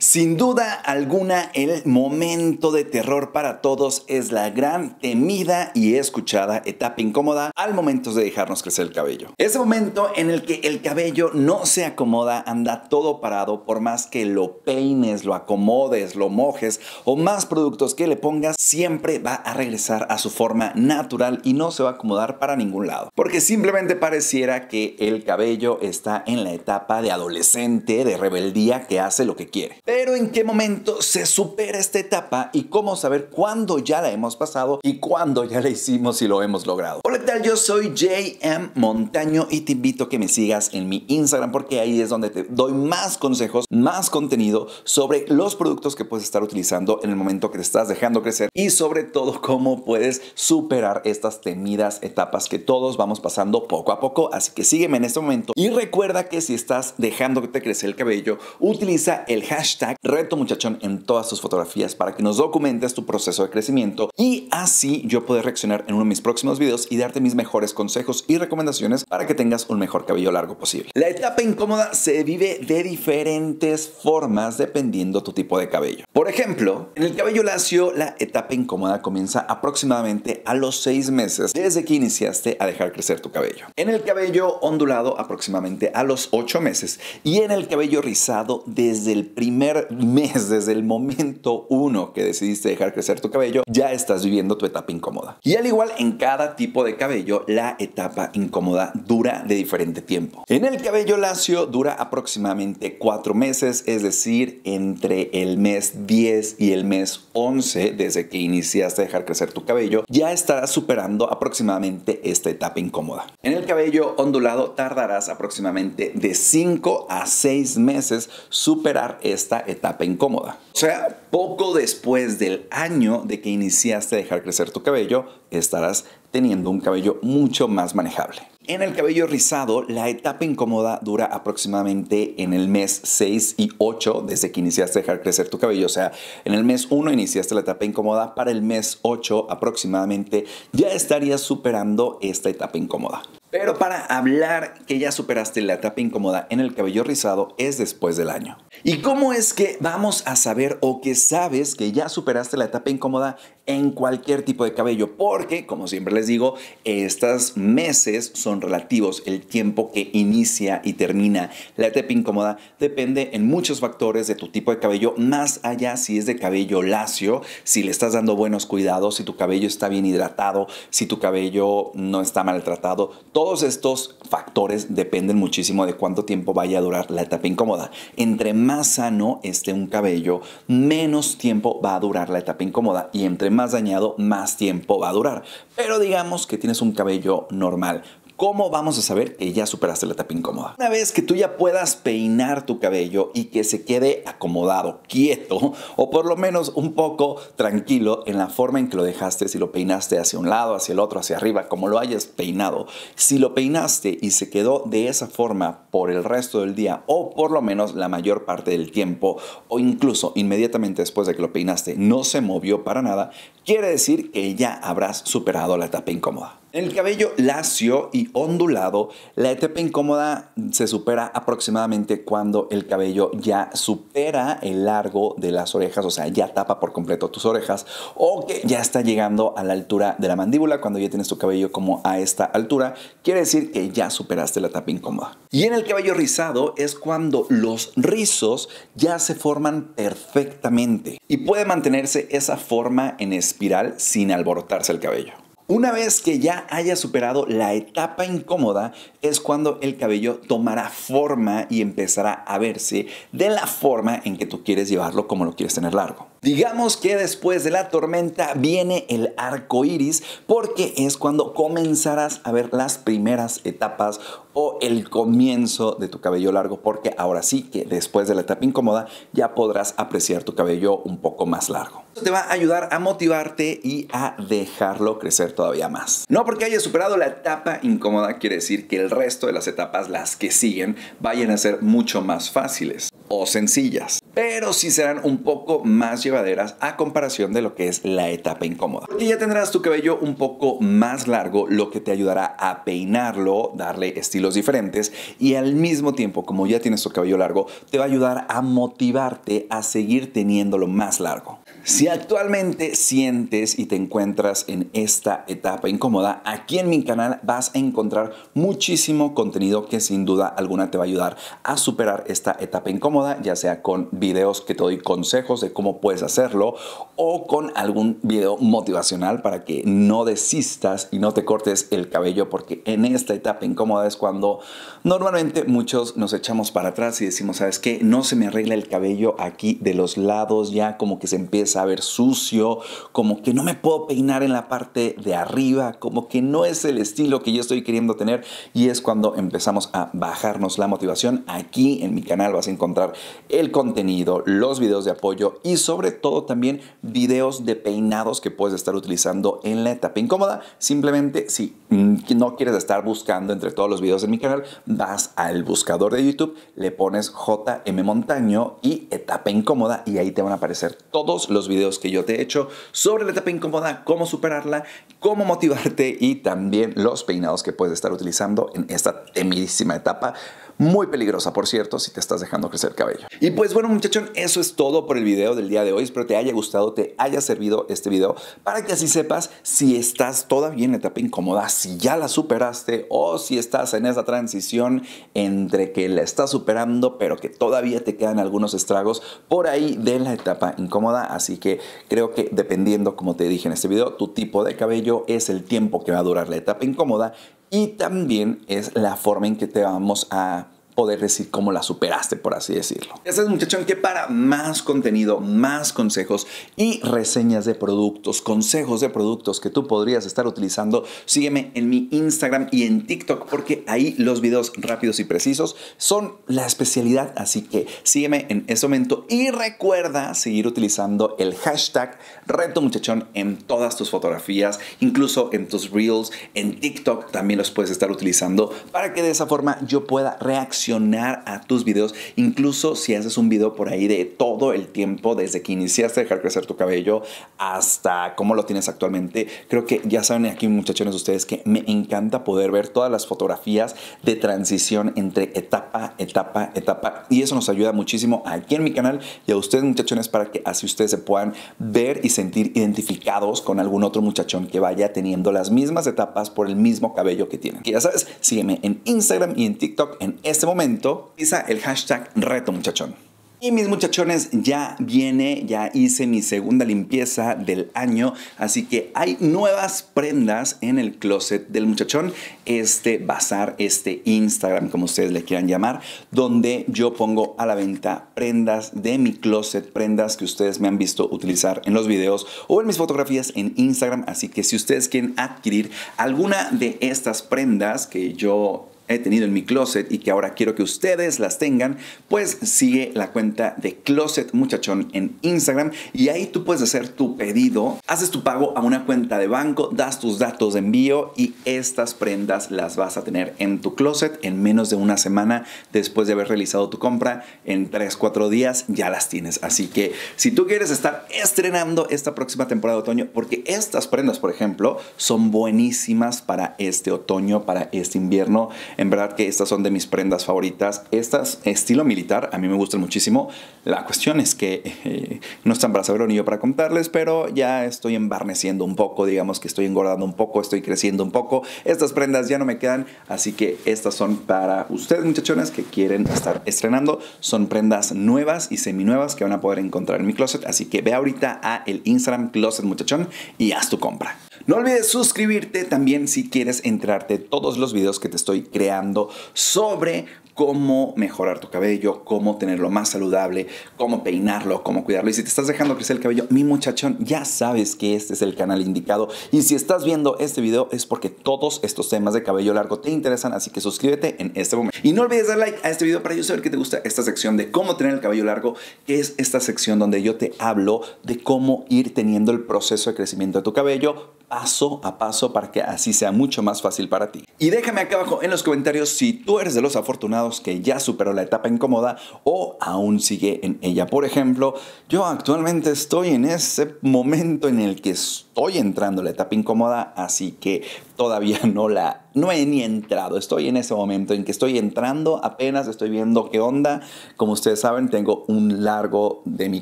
Sin duda alguna, el momento de terror para todos es la gran temida y escuchada etapa incómoda al momento de dejarnos crecer el cabello. Ese momento en el que el cabello no se acomoda, anda todo parado, por más que lo peines, lo acomodes, lo mojes o más productos que le pongas, siempre va a regresar a su forma natural y no se va a acomodar para ningún lado. Porque simplemente pareciera que el cabello está en la etapa de adolescente, de rebeldía, que hace lo que quiere. Pero en qué momento se supera esta etapa y cómo saber cuándo ya la hemos pasado y cuándo ya la hicimos y lo hemos logrado. Hola, ¿qué tal? Yo soy JM Montaño y te invito a que me sigas en mi Instagram porque ahí es donde te doy más consejos, más contenido sobre los productos que puedes estar utilizando en el momento que te estás dejando crecer y sobre todo cómo puedes superar estas temidas etapas que todos vamos pasando poco a poco. Así que sígueme en este momento y recuerda que si estás dejando que te crece el cabello, utiliza el hashtag Reto Muchachón en todas tus fotografías para que nos documentes tu proceso de crecimiento y así yo poder reaccionar en uno de mis próximos videos y darte mis mejores consejos y recomendaciones para que tengas un mejor cabello largo posible. La etapa incómoda se vive de diferentes formas dependiendo tu tipo de cabello. Por ejemplo, en el cabello lacio la etapa incómoda comienza aproximadamente a los 6 meses desde que iniciaste a dejar crecer tu cabello. En el cabello ondulado aproximadamente a los 8 meses y en el cabello rizado desde el primer mes, desde el momento uno que decidiste dejar crecer tu cabello, ya estás viviendo tu etapa incómoda. Y al igual en cada tipo de cabello, la etapa incómoda dura de diferente tiempo. En el cabello lacio dura aproximadamente 4 meses, es decir, entre el mes 10 y el mes 11 desde que iniciaste a dejar crecer tu cabello, ya estarás superando aproximadamente esta etapa incómoda. En el cabello ondulado tardarás aproximadamente de 5 a 6 meses superar esta etapa incómoda. O sea, poco después del año de que iniciaste a dejar crecer tu cabello, estarás teniendo un cabello mucho más manejable. En el cabello rizado, la etapa incómoda dura aproximadamente en el mes 6 y 8 desde que iniciaste a dejar crecer tu cabello. O sea, en el mes 1 iniciaste la etapa incómoda, para el mes 8 aproximadamente ya estarías superando esta etapa incómoda. Pero para hablar que ya superaste la etapa incómoda en el cabello rizado es después del año. ¿Y cómo es que vamos a saber o que sabes que ya superaste la etapa incómoda en cualquier tipo de cabello? Porque, como siempre les digo, estos meses son relativos. El tiempo que inicia y termina la etapa incómoda depende en muchos factores de tu tipo de cabello, más allá si es de cabello lacio, si le estás dando buenos cuidados, si tu cabello está bien hidratado, si tu cabello no está maltratado. Todos estos factores dependen muchísimo de cuánto tiempo vaya a durar la etapa incómoda. Entre más sano esté un cabello, menos tiempo va a durar la etapa incómoda y entre más dañado, más tiempo va a durar. Pero digamos que tienes un cabello normal, ¿Cómo vamos a saber que ya superaste la etapa incómoda? Una vez que tú ya puedas peinar tu cabello y que se quede acomodado, quieto o por lo menos un poco tranquilo en la forma en que lo dejaste, si lo peinaste hacia un lado, hacia el otro, hacia arriba, como lo hayas peinado, si lo peinaste y se quedó de esa forma por el resto del día o por lo menos la mayor parte del tiempo o incluso inmediatamente después de que lo peinaste no se movió para nada, quiere decir que ya habrás superado la etapa incómoda. En el cabello lacio y ondulado, la etapa incómoda se supera aproximadamente cuando el cabello ya supera el largo de las orejas, o sea, ya tapa por completo tus orejas, o que ya está llegando a la altura de la mandíbula, cuando ya tienes tu cabello como a esta altura, quiere decir que ya superaste la etapa incómoda. Y en el cabello rizado es cuando los rizos ya se forman perfectamente y puede mantenerse esa forma en espiral sin alborotarse el cabello. Una vez que ya haya superado la etapa incómoda es cuando el cabello tomará forma y empezará a verse de la forma en que tú quieres llevarlo como lo quieres tener largo. Digamos que después de la tormenta viene el arco iris, porque es cuando comenzarás a ver las primeras etapas o el comienzo de tu cabello largo, porque ahora sí que después de la etapa incómoda ya podrás apreciar tu cabello un poco más largo. Esto te va a ayudar a motivarte y a dejarlo crecer todavía más. No porque hayas superado la etapa incómoda quiere decir que el resto de las etapas, las que siguen, vayan a ser mucho más fáciles o sencillas pero sí serán un poco más llevaderas a comparación de lo que es la etapa incómoda. Y ya tendrás tu cabello un poco más largo, lo que te ayudará a peinarlo, darle estilos diferentes y al mismo tiempo, como ya tienes tu cabello largo, te va a ayudar a motivarte a seguir teniéndolo más largo. Si actualmente sientes y te encuentras en esta etapa incómoda, aquí en mi canal vas a encontrar muchísimo contenido que sin duda alguna te va a ayudar a superar esta etapa incómoda, ya sea con videos que te doy consejos de cómo puedes hacerlo o con algún video motivacional para que no desistas y no te cortes el cabello porque en esta etapa incómoda es cuando normalmente muchos nos echamos para atrás y decimos, ¿sabes qué? No se me arregla el cabello aquí de los lados, ya como que se empieza a ver sucio, como que no me puedo peinar en la parte de arriba, como que no es el estilo que yo estoy queriendo tener y es cuando empezamos a bajarnos la motivación. Aquí en mi canal vas a encontrar el contenido, los videos de apoyo y sobre todo también videos de peinados que puedes estar utilizando en la etapa incómoda. Simplemente si no quieres estar buscando entre todos los videos en mi canal, vas al buscador de YouTube, le pones JM Montaño y etapa incómoda y ahí te van a aparecer todos los videos que yo te he hecho sobre la etapa incómoda, cómo superarla, cómo motivarte y también los peinados que puedes estar utilizando en esta temidísima etapa. Muy peligrosa, por cierto, si te estás dejando crecer cabello. Y pues bueno, muchachos, eso es todo por el video del día de hoy. Espero te haya gustado, te haya servido este video para que así sepas si estás todavía en etapa incómoda, si ya la superaste o si estás en esa transición entre que la estás superando pero que todavía te quedan algunos estragos por ahí de la etapa incómoda. Así que creo que dependiendo, como te dije en este video, tu tipo de cabello es el tiempo que va a durar la etapa incómoda y también es la forma en que te vamos a poder decir cómo la superaste, por así decirlo. Ya es muchachón que para más contenido, más consejos y reseñas de productos, consejos de productos que tú podrías estar utilizando, sígueme en mi Instagram y en TikTok porque ahí los videos rápidos y precisos son la especialidad, así que sígueme en ese momento y recuerda seguir utilizando el hashtag reto muchachón en todas tus fotografías, incluso en tus reels, en TikTok también los puedes estar utilizando para que de esa forma yo pueda reaccionar a tus videos, incluso si haces un video por ahí de todo el tiempo, desde que iniciaste a dejar crecer tu cabello hasta cómo lo tienes actualmente. Creo que ya saben aquí muchachones ustedes que me encanta poder ver todas las fotografías de transición entre etapa, etapa, etapa. Y eso nos ayuda muchísimo aquí en mi canal y a ustedes muchachones para que así ustedes se puedan ver y sentir identificados con algún otro muchachón que vaya teniendo las mismas etapas por el mismo cabello que tienen. Y ya sabes, sígueme en Instagram y en TikTok en este momento, utiliza el hashtag reto muchachón. Y mis muchachones, ya viene, ya hice mi segunda limpieza del año, así que hay nuevas prendas en el closet del muchachón, este bazar, este Instagram, como ustedes le quieran llamar, donde yo pongo a la venta prendas de mi closet, prendas que ustedes me han visto utilizar en los videos o en mis fotografías en Instagram, así que si ustedes quieren adquirir alguna de estas prendas que yo he tenido en mi closet y que ahora quiero que ustedes las tengan, pues sigue la cuenta de Closet Muchachón en Instagram y ahí tú puedes hacer tu pedido, haces tu pago a una cuenta de banco, das tus datos de envío y estas prendas las vas a tener en tu closet en menos de una semana después de haber realizado tu compra, en 3-4 días ya las tienes. Así que si tú quieres estar estrenando esta próxima temporada de otoño, porque estas prendas, por ejemplo, son buenísimas para este otoño, para este invierno, en verdad que estas son de mis prendas favoritas. Estas estilo militar a mí me gustan muchísimo. La cuestión es que eh, no están para saberlo ni yo para contarles, pero ya estoy embarneciendo un poco, digamos que estoy engordando un poco, estoy creciendo un poco. Estas prendas ya no me quedan, así que estas son para ustedes muchachones que quieren estar estrenando. Son prendas nuevas y seminuevas que van a poder encontrar en mi closet, así que ve ahorita a el Instagram Closet Muchachón y haz tu compra. No olvides suscribirte también si quieres enterarte todos los videos que te estoy creando sobre cómo mejorar tu cabello, cómo tenerlo más saludable, cómo peinarlo, cómo cuidarlo. Y si te estás dejando crecer el cabello, mi muchachón, ya sabes que este es el canal indicado. Y si estás viendo este video es porque todos estos temas de cabello largo te interesan, así que suscríbete en este momento. Y no olvides dar like a este video para yo saber que te gusta esta sección de cómo tener el cabello largo, que es esta sección donde yo te hablo de cómo ir teniendo el proceso de crecimiento de tu cabello paso a paso para que así sea mucho más fácil para ti. Y déjame acá abajo en los comentarios si tú eres de los afortunados que ya superó la etapa incómoda o aún sigue en ella. Por ejemplo, yo actualmente estoy en ese momento en el que estoy entrando la etapa incómoda, así que todavía no la no he ni entrado. Estoy en ese momento en que estoy entrando, apenas estoy viendo qué onda. Como ustedes saben, tengo un largo de mi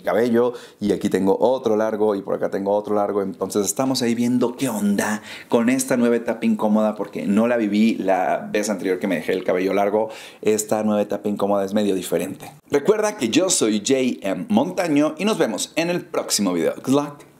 cabello y aquí tengo otro largo y por acá tengo otro largo. Entonces estamos ahí viendo qué onda con esta nueva etapa incómoda porque no la viví la vez anterior que me dejé el cabello largo. Esta nueva etapa incómoda es medio diferente. Recuerda que yo soy JM Montaño y nos vemos en el próximo video. Good luck.